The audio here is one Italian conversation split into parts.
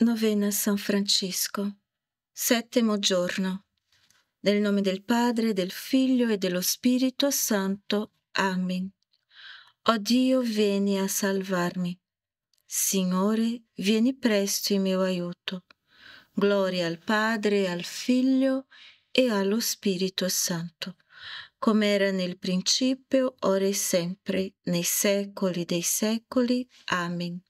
Novena San Francesco. Settimo giorno. Nel nome del Padre, del Figlio e dello Spirito Santo. Amen. O Dio, vieni a salvarmi. Signore, vieni presto in mio aiuto. Gloria al Padre, al Figlio e allo Spirito Santo, come era nel principio, ora e sempre, nei secoli dei secoli. Amen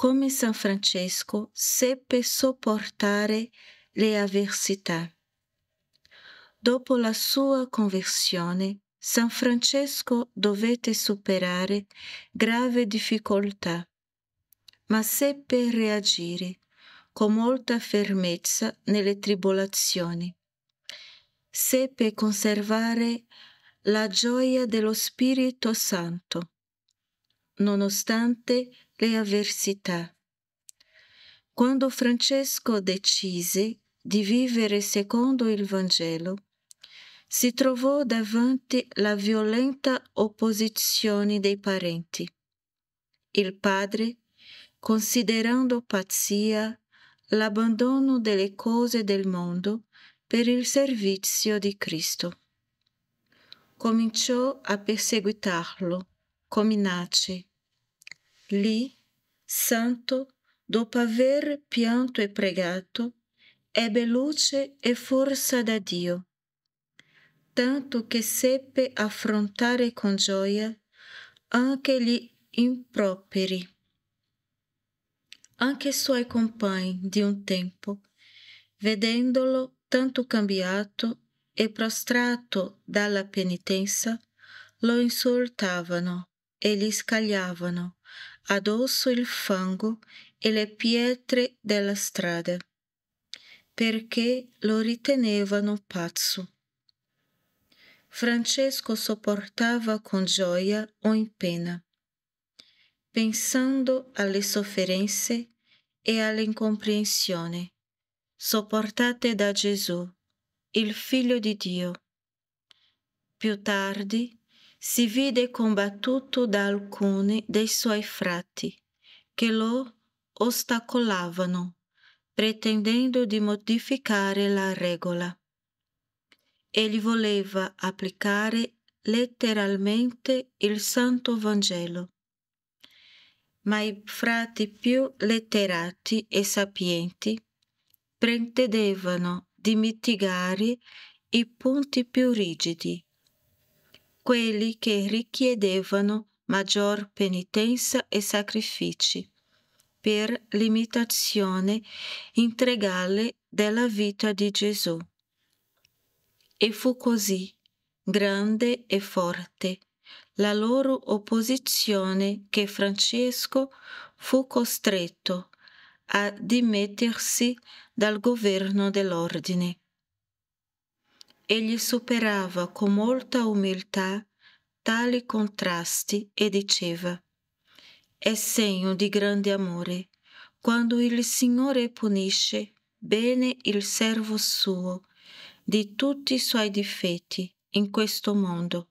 come San Francesco, seppe sopportare le avversità. Dopo la sua conversione, San Francesco dovette superare grave difficoltà, ma seppe reagire con molta fermezza nelle tribolazioni. Seppe conservare la gioia dello Spirito Santo, nonostante le avversità. Quando Francesco decise di vivere secondo il Vangelo, si trovò davanti alla violenta opposizione dei parenti. Il padre, considerando pazzia l'abbandono delle cose del mondo per il servizio di Cristo, cominciò a perseguitarlo con minacce, lì, santo, dopo aver pianto e pregato, ebbe luce e forza da Dio, tanto che seppe affrontare con gioia anche gli improperi. Anche i suoi compagni di un tempo, vedendolo tanto cambiato e prostrato dalla penitenza, lo insultavano e gli scagliavano addosso il fango e le pietre della strada, perché lo ritenevano pazzo. Francesco sopportava con gioia ogni pena, pensando alle sofferenze e all'incomprensione sopportate da Gesù, il Figlio di Dio. Più tardi si vide combattuto da alcuni dei suoi frati che lo ostacolavano, pretendendo di modificare la regola. Egli voleva applicare letteralmente il Santo Vangelo. Ma i frati più letterati e sapienti pretendevano di mitigare i punti più rigidi quelli che richiedevano maggior penitenza e sacrifici per l'imitazione integrale della vita di Gesù. E fu così, grande e forte, la loro opposizione che Francesco fu costretto a dimettersi dal governo dell'ordine egli superava con molta umiltà tali contrasti e diceva è segno di grande amore quando il Signore punisce bene il servo suo di tutti i suoi difetti in questo mondo,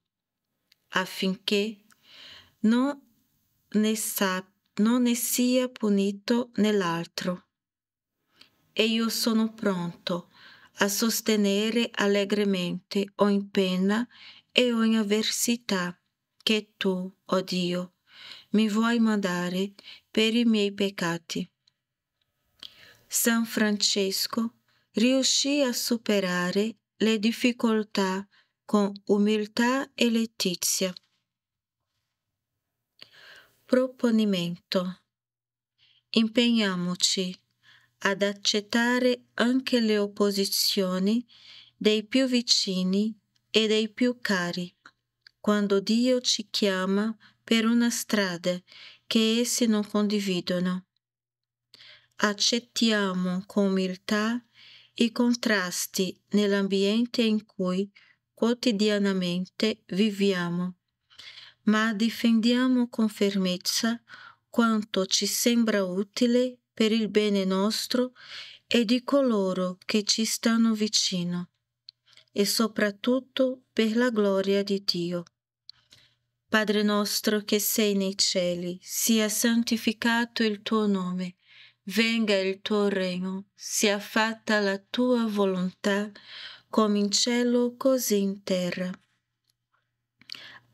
affinché non ne, sa, non ne sia punito nell'altro. E io sono pronto a sostenere allegramente ogni pena e ogni avversità che tu, o oh Dio, mi vuoi mandare per i miei peccati. San Francesco riuscì a superare le difficoltà con umiltà e letizia. Proponimento. Impegniamoci ad accettare anche le opposizioni dei più vicini e dei più cari, quando Dio ci chiama per una strada che essi non condividono. Accettiamo con umiltà i contrasti nell'ambiente in cui quotidianamente viviamo, ma difendiamo con fermezza quanto ci sembra utile per il bene nostro e di coloro che ci stanno vicino, e soprattutto per la gloria di Dio. Padre nostro che sei nei cieli, sia santificato il tuo nome, venga il tuo regno, sia fatta la tua volontà, come in cielo così in terra.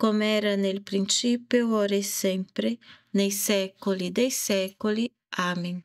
come era nel principio, ora e sempre, nei secoli dei secoli. Amen.